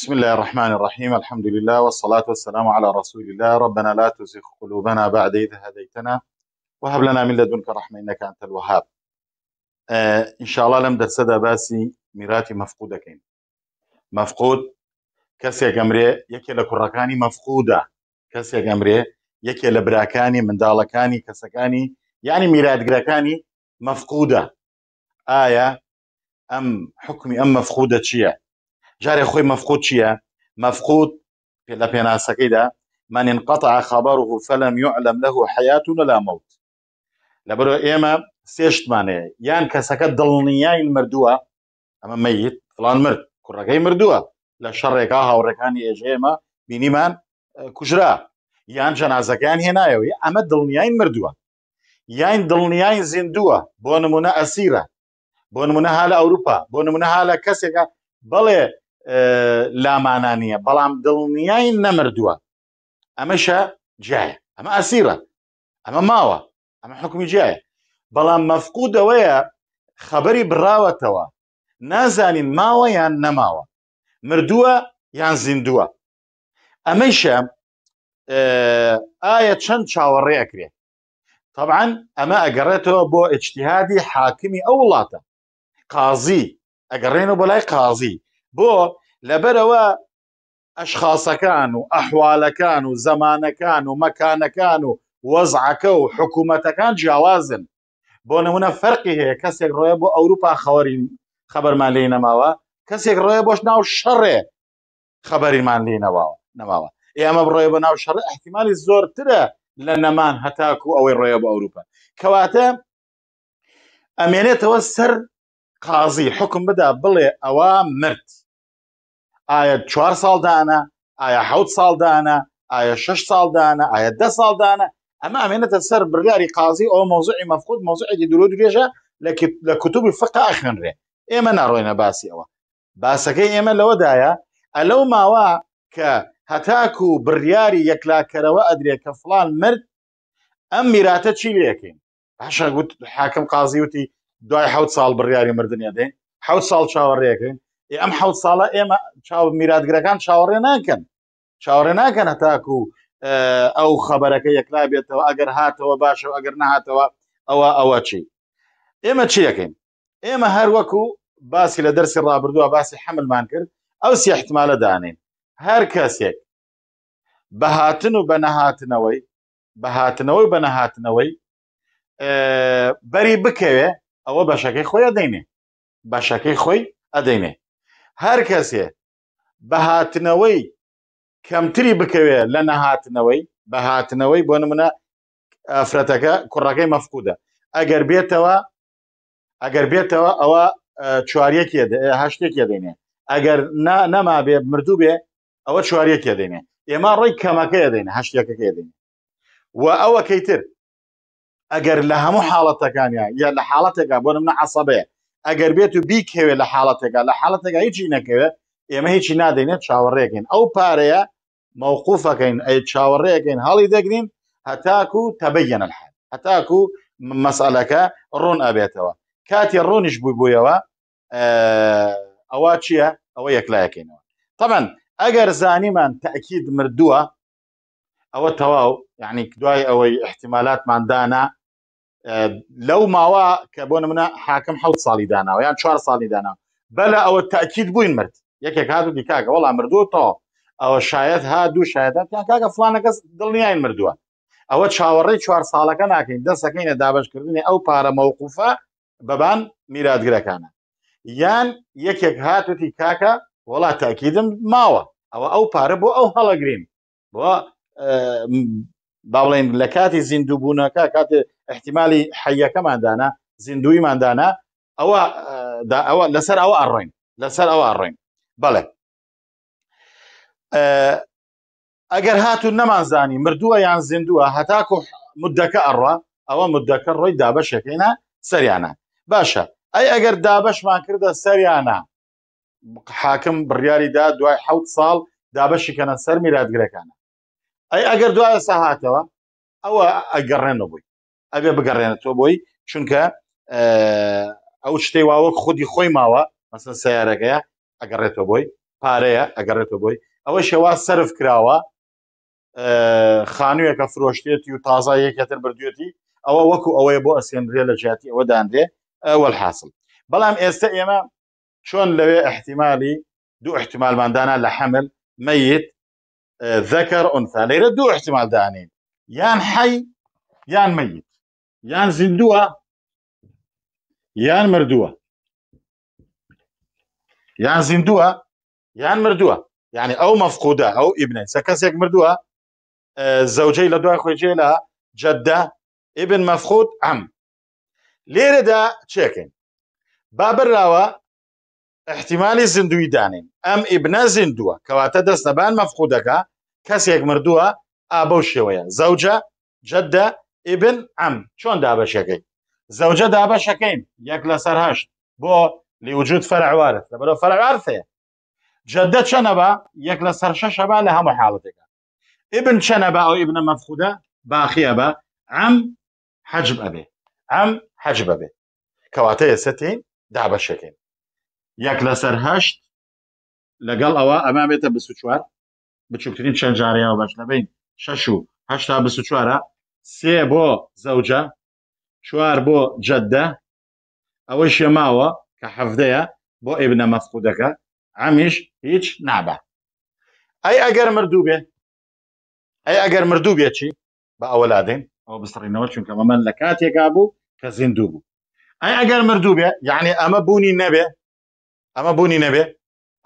بسم الله الرحمن الرحيم الحمد لله والصلاة والسلام على رسول الله ربنا لا تزغ قلوبنا بعد إذ هديتنا وهب لنا من لدنك رحمة إنك أنت الوهاب آه إن شاء الله لم دەرسەدا باسي ميراتي مەفقو مفقود كسي کەسێک يكي یەکێ لە کوڕەکانی مەفقودا کەسێک ئەمرێ یەکێ لە براکانی منداڵەکانی کەسەکانی یعنی میراتگرەکانی مەفقودا أم ئەم حکمی ئەم مەفقودە جارێ خۆی مەفقوت چییە مەفقوت لە پێناسەکەیدا من انقطع خبره فلم يعلم له حياة ولا موت لبرو ئێمە سێشتمانەیە یان کەسەکە دڵنیایین مردووە ئەمە مەیت فلان مرد کوڕەکەی مردووە لە شەڕێکا هاوڕەکانی ئێژێمە بینیمان کوژرا یان جەنازەکەیان هێنایەوە ئەمە دڵنیایین مردووە یاین دڵنیایین زیندووە بۆ نمونە ئەسیرە بۆ نمونە ها لە ئەوروپا بۆ نمونە ها لە کەسێکە بەڵێ لامانە نیە بەڵام دڵنیایی نەمردووە ئەمەشە جایە ئەمە ئەسیرە ئەمە ماوە ئەمە حکومی جایە بەڵام مەفقود ئەوەیە خەبەری براوەتەوە نازانین ماوە یان نەماوە مردووە یان زیندووە ئەمەشە ئایا چەند چاوەڕێ ئەکرێت طبعا ئەمە ئەگەڕێتەوە بۆ ئەجتیهادی حاکمی ئەو وڵاتە قازی ئەگەڕێنەوە بەلای قازی بۆ لەبەرەوە ئەشخاصەکان و ئەحوالەکان و زەمانەکان و مەکانەکان و وەزعەکە و حکوومەتەکان جیاوازن بۆ نمونە فەرقی هەیە کەسێک ڕۆیە بۆ ئەوروپا خەوەرین خبرمان لێ نەماوە کەسێک ڕۆیە بۆش ناو شەڕێ خبریمان لێ نەواوە نەماوە ئێمە بڕۆیە بە ناو شەڕ احتیممالی زۆرترە لە نەمان هەتاکو ئەوەی ڕۆیە بە ئەوروپا کەواتە ئەمێنێتەوە سەر قازی حکم بدا بڵێ ئەوە مرد ئایا چوار ساڵدانە ئایا حوت ساڵدانە ئایا شش ساڵدانە ئایا ده ساڵدانە ئەمە ئەمێنێتە سەر بریاری قازی ئەو مۆزوعی مەفقود مۆزوعی درۆ درێژە لە کتوبی فقا ئەخێنرێ ئێمە ناڕۆینە باسی ئەوە باسەکەی ئێمە لەوەدایە ئەلەو ماوە کە هەتاک و بڕیاری یەکلاکەرەوە ئەدرێ کە فلان مرد ئەم میراتە چی لەکەین پاشا گوت حاکم قازی وتی دوای حوت ساڵ بڕیاری مردنیە دێن حوت ساڵ چاوەڕێەکەین ئەم حە ساڵە ئێمە چاو میراتگرەکان چاوەڕێ ناکەن چاوەڕێ ناکەنە تاکو ئەو خەبەرەکە یەکلا بێتەوە ئەگەر هاتەوە باشە ئەگەر نهاتەوە ئەوە ئەوە چی ئێمە چیەکەین ئێمە هەر وەکو باسی لە دەرسی ڕابردووە باسی حملمان کرد ئەو سی احتمالە دانین هەر کەسێک بەهاتن و بەنەهاتنەوەی بەهاتنەوەی بەنەهاتنەوەی بەری بکەوێ ئەوە بەشەکەی خۆی ئەدەینێ بەشەکەی خۆی ئەدەینێ هەر کەسێ بە هاتنەوەی کەمتری بکەوێ لە نەهاتنەوەی بە هاتنەوەی بۆ نمونە ئەفرەتەکە کوڕەکەی مەفکودە ئەگەر بێتەوە ئەگەر بێتەوە ئەوە چوارەکێهشتێکێ دێنێ ئەگەر نەما بێ مردوو بێ ئەوە چوارەکێ دێنێ ئێمە ڕێی کەمەکەی دێنێ هەشتەکەی دێنێ و ئەوە کەیتر ئەگەر لە هەموو حاڵەتەکانیان یا لە حاڵەتێکە بۆ نمە عسەبەیە ئەگەر بێت و بیکەوێت لە حاڵەتێکا لە حاڵەتێکا هیچی نەکەوێت ئێمە هیچی نادەینێت چاوەڕێکین ئەو پارەیە مەوقوفەکەین ئەی چاوەڕێکین هەڵی دەگرین هەتاکو و تەبەگەنە الحال هەتاکو مەسئلەکە ڕوون ئەبێتەوە کاتی ڕوونیش بوو بوویەوە ئەوە چییە ئەوە یەکلایەکەینەوە تەمەەن ئەگەر زانیمان تەکیید مردووە ئەوە تەواو یعنی دوای ئەوەی احتیمالاتماندانا لەو ماوە کە بۆ منە حاکم حوت ساڵی داناوە یان چوار ساڵی دانا بەلا ئەوە تاکیید بووین مرد یەکێک هاتو دیکاگە وڵام مردوتەوە ئەوە شاید ها دوو شایەتیان کاگە فلانە کەس دڵنیین مردووە ئەوە چاوەڕێی چوار ساڵەکە ناکەین دەستەکەینە دابشکردنی ئەو پارە مەوقوفە بەبان میراگرەکانە یان یەکێک هاتوتی کاکە وڵات تاکیدم ماوە ئەوە ئەو پارە بۆ ئەو هەڵەگرین بۆ با بڵێن لە کاتی زیندوبوونەکە کاتێ احتیممالی حەیەکەماندانە زیندوی مادانە ئەوە ئەوە لەسەر ئەوە ئەڕێن لەسەر ئەوە ئەڕێن بەڵێ ئەگەر هاتون نەمانزانی مردووە یان زیندووە هەتاکو مدەکە ئەڕە ئەوە مدەکە ڕۆی دابەشەکەینە سەریانە باشە ئەی ئەگەر دابەشمان کردە سەریانە حاکم بڕیاریدا دوای حوت ساڵ دابەشیکەنە سەر میراتگرەکانە ئەی ئەگەر دوایە سەهاتەوە ئەوە ئەگەڕێنە بووی ئەبێ بگەڕێنێتەوە بۆی چونکە آه، ئەو شتەی واوەک خودی خۆی ماوە مەسن سیارەکەیە ئەگەڕێتەوە بۆی پارەیە ئەگەڕێتەوە بۆی ئەوە شێوا سرف کراوە آه، خانوویەکە فرۆشتێتی و تازا یەکێتر بردوێتی ئەوە وەکو ئەوەیە بۆ ئەسێنرێ لە جیاتی ئەوە داندێ ئەوەل آه، حاصل بەڵام ئێستا ئێمە چۆن لەوێ احتیممالی دوو احتمالماندانا لە حمل مەیت ذكر أنثى ليرة دو احتمال دانين يان حي يان ميت یان زیندووە یان مردووە یان زیندووە یان مردووە یعنی ئەو مەفقودە ئەو ئیبنێ سە کەسێک مردووە زەوجەی لە دوای خۆجێ لە جەدە ئبن مەفخود ئەم لێرەدا چێکین بابراوە احتیممالی زیندوی دانین ئەم ئیبنە زیندووە کەواتە دەستەبان مەفخودەکە کەسێک مردووە ئابە شێوەیە زەوجە جەدە ئیبن ئەم چۆن دابەشەکەی زەوجە دابەشەکەین یەک لەسەر هەشت بۆ لوجود فەرعوارت لە بەرەو فەرعوارتەیە جدە چەنەبە یەک لە سەر شەشەبە لە هەموو حاڵەتێکە ئبن چەنەبە ئەو ئبنە مەفخودە باخیە بە ئەم حەجب ئەبێ ئەم حەجب ئەبێ کەواتە ئێستین دابەشەکەین یەک لە سەر هەشت لەگەڵ ئەوە ئەمامێتە بچوار بچووکترین چەند جاریەوە بەش لەبین شەش و هەشتا بچوارە سێ بۆ زەوجە چوار بۆ جەدە ئەوەی شێماوە کە حەفتەیە بۆ ئێبنە مەسخودەکە ئەمیش هیچ نابە ئەی ئەگەر مردوو بێ ئەی ئەگەر مردوو بێ چی بە ئەوەلادین ئەو بستڕینەوە چونکە مەمەند لە کاتێکا بوو کە زیندوو بوو ئەی ئەگەر مردوو بێ یعنی ئەمە بوونی نەبێ ئەمە بوونی نەبێ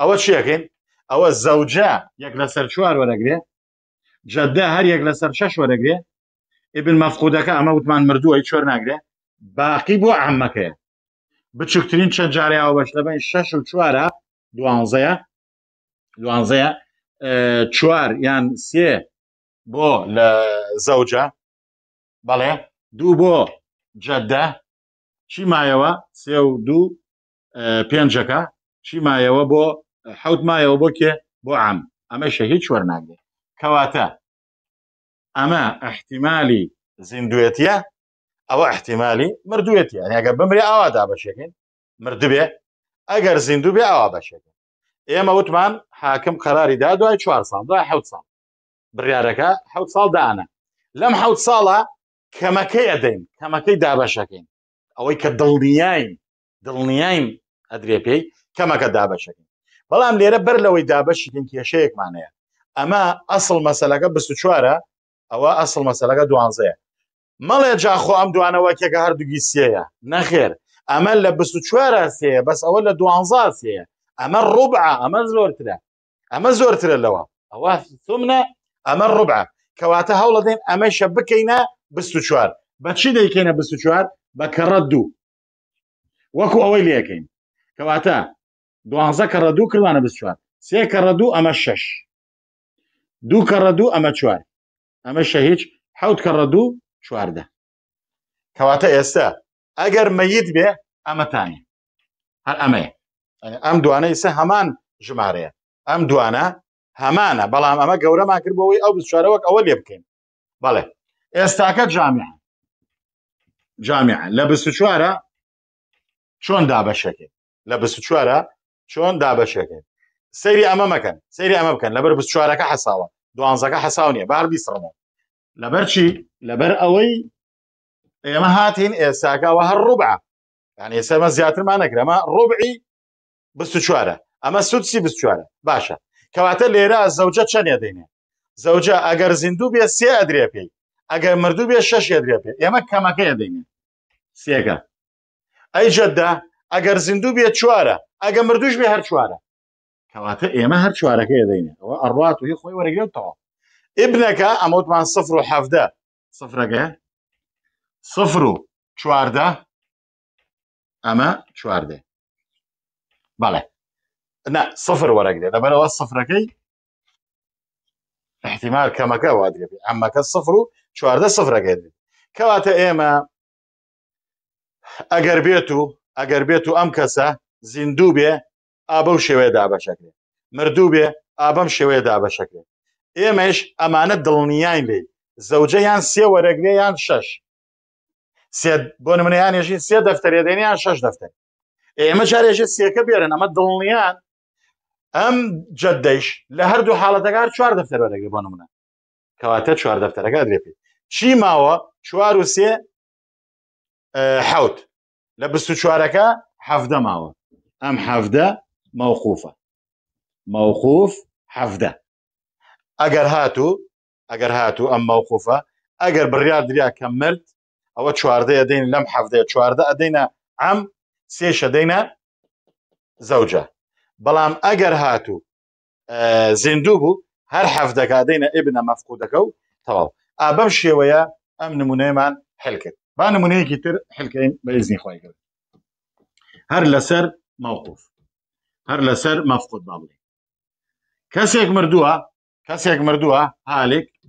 ئەوە چیەکەین ئەوە زەوجە یەک لەسەر چوار وەرەگرێ جەدە هەر یەک لەسەر شەش وەرەگرێ ئبن مەفقودەکە ئەمە وتمان مردووە چۆر ناگرێ باقی بۆ ئەمەکەێ بچووکترین چەند جاریاوە بەش لەبین شش و چوارە دوانزەیە دوانزەیە چوار یان سێ بۆ لە زەوجە بەڵێ دوو بۆ جەدە چی مایەوە سێ و دوو پێنجەکە چی مایەوە بۆ حوت مایەوە بۆ کێ بۆ ئام ئەمەشە هیچ وەرناگرێت کەواتە ئەمە احتیممالی زیندوێتە ئەوە احتیممالی مردوێتی ئەگە بمری ئاوادا بەشێکین مردبێ ئەگەر زیندوو بێ ئاوا بەشێکین ئێمە وتمان حاکم قەراری دا دوای چوار ساڵ دوای حوت ساڵ بڕارەکە حوت ساڵ دانا لەم حوت ساڵە کەمەکەی ئەدەین کەمەکەی دابەشەکەین ئەوەی کە دڵنیاییم دڵنیایم ئەدرێ پێی کەمەکە دابەشەکەین بەڵام لێرە بەر لەوەی دابەشیکن کێشەیەکمانەیە ئەمە ئەسڵ مەسەلەکە بست چوارە ئەوە ئەسڵ مەسەلەکە دوانزەیە مەڵێ جاخۆ ئەم دوانەوەکێکە هەردووگی سێە نەخێر ئەمە لە بست چوارە سەیە بەس ئەوە لە دوانزا سەیە ئەمە ڕوبع ئەمە زۆرترە ئەمە زۆرترە لەوە ئەوە سومنە ئەمە ڕوبع کەواتە هەوڵە دێن ئەمەشە بکەینە بست چوار بەچی دەیکەینە بست چوار بە کەڕە دوو وەکو ئەوەی لەکەین کەواتە دوانزە کەڕە دوو کردوانە بست چوار سێ کەڕە دوو ئەمە شەش دوو کەڕە دوو ئەمە چوار ئەمەشە هیچ حوت کەڕە دوو چواردە کەواتە ئێستا ئەگەر مەیت بێ ئەمەتانی هەر ئەمەیە ئەم دوانە ئیسە هەمان ژمارەیە ئەم دوانە هەمانە بەڵام ئەمە گەورەمان کردبەوەی ئەو بچوارەوەک ئەوە لێ بکەین بەڵێ ئێستاکە جاامع جاامع لە بست چوارە چۆن دابەشەکەین لە بست چوارە چۆن دابەشەکەین سەیری ئەمە مەکەن سەیری ئەمە بکەن لەبەر بست چوارەکە حەساوە دوانزەکە حەساو نیە بار بیسڕمەوە لەبەر چی لەبەر ئەوەی ئێمە هاتین ئێساکەوە هەر ڕوبع یان ئێسەمە زیاترمان نەکرەمە ڕوبعی بست چوارە ئەمە سوودسی بست چوارە باشە کەواتە لێرە زەوجە چەندێ دێنێ زەوجە ئەگەر زیندوو بێ سێ ئەدرێ پێی ئەگەر مردوو بێ شەش ئەدرێ پێ ئێمە کەمەکەی دێنێ سێگە ئەی جەدا ئەگەر زیندوو بێ چوارە ئەگە مردوش بێ هەر چوارە کەواتە ئێمە هەر چوارەکەی دێنێ ئەوە ئەڕات و هی خۆی وەرەگرێتەوە ئبنەکە ئەمەوتمان سفر و حەفدە سفرەکە سفر و چواردە ئەمە چواردێ بەڵێ ن سفر وەرەگرێ لەبەرەوە سفرەکەی احتیمال کەمەکە وادرێت ئەمەکە سفر و چواردە سفرەکەێت کەواتە ئێمە ئەگەر بێت و ئەگەر بێت و ئەم کەسە زیندوو بێ ئابە و شێوەیە دابەشەکرێ مردوو بێ ئابەم شێوەیە دابەشەکرێ ئێمەش ئەمانە دڵنیایین لێ زەوجە یان سێ وەرەگرێ یان شەش بۆ نمونیانێژین سێ دەفتەرێدێنیان شش دەفتەر ئێمە جارێژە سێکە بێرن ئەمە دڵنیان ئەم جدەیش لە هەردوو حاڵەتەکار چوار دەفتەر وەرەگرێ بۆ نمونە کەواتە چوار دەفتەرەکە درێپی چی ماوە چوار و سێ حوت لە بست و چوارەکە هەفتە ماوە ئەم هەفتە مەوقوفە مەوقوف هەفتە ئەگەر هاتوو ئەگەر هاتوو ئەم مەوقوفە ئەگەر بڕیار دریا کە مرد ئەوە چواردە ئەدەین لەم حەفتەیە چواردە ئەدەینە ئەم سێشە دەینە زەوجە بەڵام ئەگەر هاتوو زیندوو بوو هەر حەفتەکە دەینە ئبنە مەفقودەکە و تەواو ئا بەم شێوەیە ئەم نمونەیەمان هەلکرد با نمونەیەکی تر هەلکەین بەزنی خۆی کرد هەر لەسەر مەوقف هەر لەسەر مەفقود باڵێ کەسێک مردووە كاسيك مردووە هالك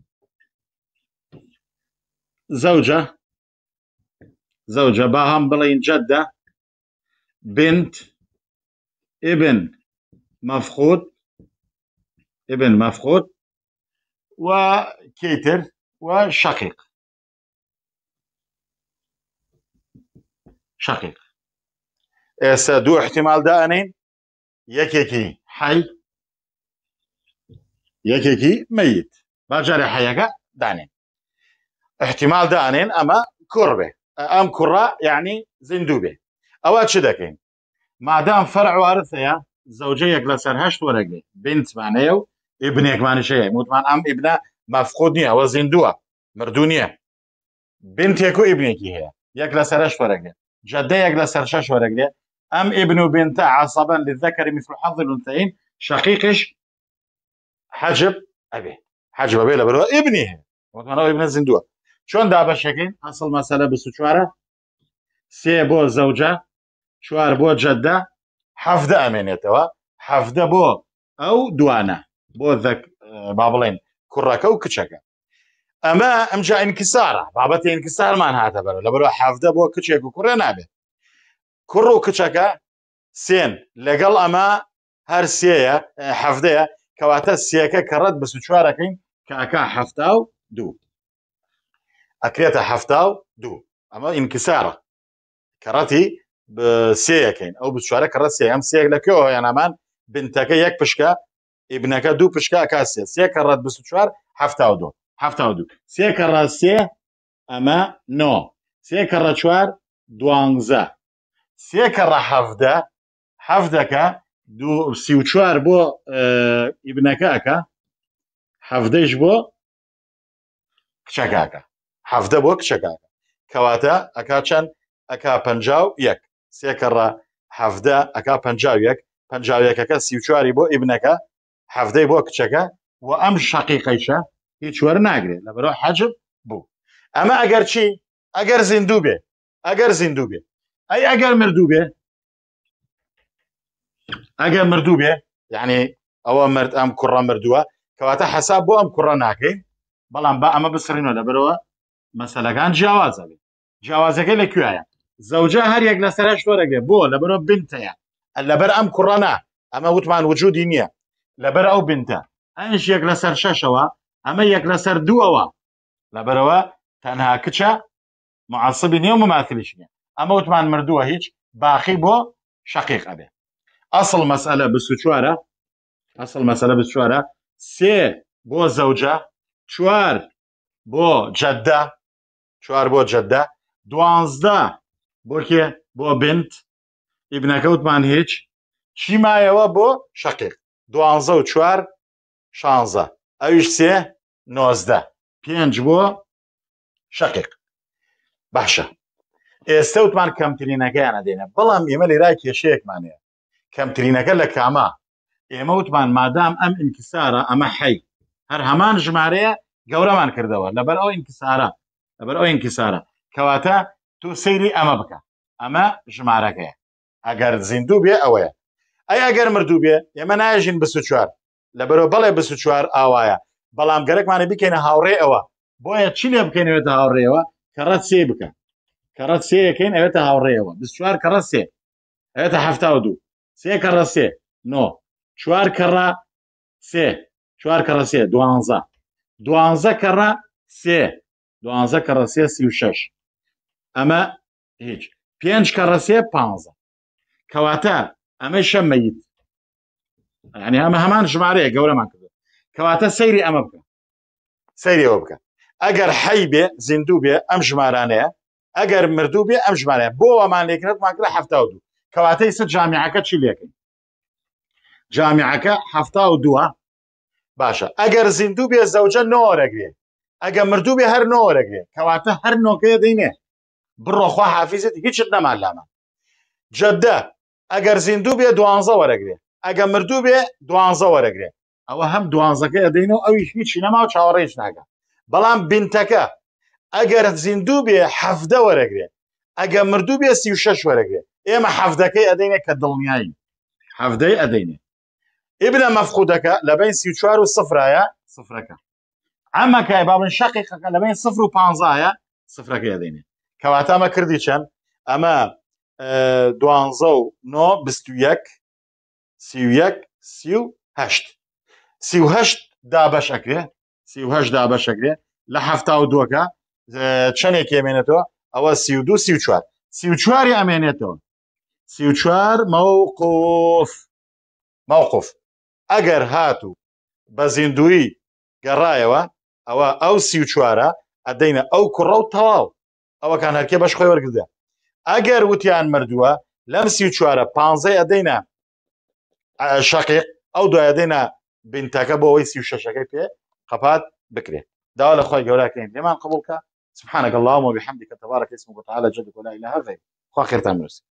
زوجة زوجة باهم بلين جدة بنت ابن مفخود ابن مفخود و كيتر وشقيق شقيق اسا إيه، دو احتمال دانين يكيكي حي یەکێکی مەیت باجارێ حەیەەکە دانێن احتیمال دانێن ئەمە کوڕ بێ ئەم کوڕا یعنی زیندوو بێ ئەوە چ دەکەین مادام فەرع وارثەیە زەوجەیەک لەسەر هەشت وەرەگەی بنتمانەیە و ئبنێکمانشەیە متمان ئەم ئبنا مەفخود نییە ئەوە زیندووە مردوو نییە بنتێک و ئبنێکی هەیە یەک لەسەر هەش وەرەگێ جدەیەک لەسەر شەش وەرەگرێ ئەم ئبن و بنتە عسەبەن لذەکەری میفرحەڵ لونتەین شقیقش حەجب ئەبێ حەجب بێ لە بەرەوە ئبنی هەیەمانەوە بنە زیندووە چۆن دابەشەکەین ئەسڵ مەسەلە بس چوارە سێ بۆ زەوجە چوار بۆ جەددا هەفتە ئەمێنێتەوە هەفتە بۆ ئەو دوانە بۆ با بڵێن کوڕەکە و کچەکە ئەمە ئەمجا ئینکسسارە بابەتی ئینکسسارمان هاتە بەر لە بەرەوە هەفتە بۆ کچێک و کوڕێ نابێت کوڕ و کچەکە سێن لەگەڵ ئەمە هەر سێە هەفتەیە کەواتە سیەکە کە ڕەت بە سوچوارەکەین کە ئەکا هەفتا و دوو ئەکرێتە هەفتا و دوو ئەمە ئینکسارە کەڕەتی سەکەین ئەو بچوارە کە ڕەسیە ئەم سێک لەکەەوە یانامان بنتەکە یەک پشکە ئیبنەکە دوو پشکە ئەکاسێ سێکە ڕەت بە چوار هەفتا و دوو هەفتا و دوو سێکە ڕاستێ ئەمە نۆ سێکە ڕە چوار دوانزە سێکە ڕەحەفدە هەفتەکە دوو سی و چوار بۆ ئیبنەکەکە هەفتەیش بۆ کچەکەکە هەفتە بۆ کچەکەکە کەواتە ئەک چەند ئەک پ یەک سێکەڕە هەفتە ئەک پ یەک پەنجاویەکەەکە سی و چواری بۆ ئیبنەکە هەفتەی بۆ کچەکە و ئەم شەقیقەیشە هیچ وەر ناگرێت لە بەرەوە حەجب بوو ئەمە ئەگەر چی ئەگەر زیندوو بێ ئەگەر زیندوو بێ ئەی ئەگەر مردوو بێ ئەگە مردوو بێ یعنی ئەوە مرد ئەم کوڕە مردووە کەواتە حساب بۆ ئەم کوڕە ناکەین بەڵام بە ئەمە بسرینەوە لەبەرەوە مەسەلەکان جیاوازە بێ جیاوازەکەی لە کوایە زەوجە هەریەک لە سەرش وەرەگە بۆ لەبەرەوە بنتەیە لەبەر ئەم کوڕەنا ئەمە وتمان وجودی نییە لەبەر ئەو بنتە ئەنش یەک لەسەر شەشەوە ئەمە یەک لەسەر دووەوە لەبەرەوە تەنها کچە مععسبی نیە و مماثلیش نیە ئەمە وتمان مردووە هیچ باخی بۆ شقیق ئەبێ ئەسڵ مەسئلە بس چوارە ئەسڵ مەسئلە بس چوارە سێ بۆ زەوجە چوار بۆ جەدە چوار بۆ جەدە دوانزدە بۆکێ بۆ بنت ئیبنەکەوتمان هیچ چیمایەوە بۆ شەقیق دوانزە و چوار شانزە ئەویش سێ نۆزدە پێنج بۆ شەقیق باشە ئێستا وتمان کەمترینەکەیانە دێنە بەڵام ئێمە لێرا کێشەیەکمانەیە کەمترینەکە لە کامە ئێمە وتمان مادام ئەم ئینکسارە ئەمە حەی هەر هەمان ژمارەیە گەورەمان کردەوە لەبەر ئەو ئینکسارە لەبەر ئەو ئینکسارە کەواتە تو سەیری ئەمە بکە ئەمە ژمارەکەی ئەگەر زیندوو بێ ئەوەیە ئەی ئەگەر مردوو بێ ئێمە نایژین بس چوار لە بەرەوە بەڵێ بس چوار ئاوایە بەڵام گەرەکمانە بکەینە هاوڕێ ئەوە بۆیە چی لێ بکەینەوێتە هاوڕێەوە کەڕەت سێ بکە کەڕەت سێەکەین ئەوێتە هاوڕێەوە بس چوار کەڕەت سێ ئەوێتە هەفتا و دوو سێ کەڕە سێ نۆ چوار کەڕە سێ چوار کەڕە سێ دوانزە دوانزە کەڕە سێ دوانزە کەڕە سێ سی و شەش ئەمە هیچ پێنج کەڕە سێ پانزە کەواتە ئەمە شەم مەیت ینی ئەمە هەمان ژمارەیە گەورەمان کرد کەواتە سەیری ئەمە بکە سەیرەوە بکە ئەگەر حەی بێ زیندوو بێ ئەم ژمارانەیە ئەگەر مردوو بێ ئەم ژمارە بۆ ئەمان لێکرێتمان کرا هەفتا و دوو کەواتە ئێستا جامیعەکە چی لێکەین جامیعەکە هەفتا و دووە باشە ئەگەر زیندوو بێ زەوجە نۆرەگرێ ئەگە مردوو بێ هەر نۆرەگرێ کەواتە هەر نۆکەیە دەینێ بڕۆخوا حافیزت هیچت نەمان لامان جدە ئەگەر زیندوو بێ دوانزە وەرەگرێ ئەگە مردوو بێ دوانزە وەرەگرێ ئەوە هەم دوانزەکە ئەدەینەوە ئەویش هیچی نەما و چاوەڕێژ ناگە بەڵام بنتەکە ئەگەر زیندوو بێ حەفدە وەرەگرێ ئەگە مردوو بێ سی و شەش وەرەگرێ ئێمە حەفتەکەی ئەدەینێ کە دڵنیایی حەفتەی ئەدەینێ ئبنە مەفخودەکە لە بین سی چوار و سفرایە سفرەکە ئەمەکای با من شقیقەکە لە بین سفر و پایە سفرەکە ئەدەینێ کەواتە ئەمە کردی چەند ئەمە دوانزە و نۆ یەک سیەک سی و هەشت سیهشت دابەشەکرێ سیهش دابەشەکرێ لە هەفتا و دووەکە چەندێک ئەمێنێتەوە ئەوە سی و دو سی و چوار سی و چواری ئەمێنێتەوە سی و چوار مەوقف مەوقف ئەگەر هاتوو بە زیندوی گەڕایەوە ئەوە ئەو سی و چوارە ئەدەینە ئەو کوڕە و تەواو ئەوەکان هەرکێ بەش خۆی وەرگدا ئەگەر وتیان مردووە لەم سی و چوارە پانزەی ئەدەینە شقیق ئەو دوایدەینە بنتەکە بۆ ئەوەی سی و شەشەکەی پێ خەپات بکرێت داوا لە خۆی گەوراکەین لێمان قبولکە سبحانك اللهم وبحمدك تبارك اسمك وتعالى جدك ولا اله الا انت خير تامرسي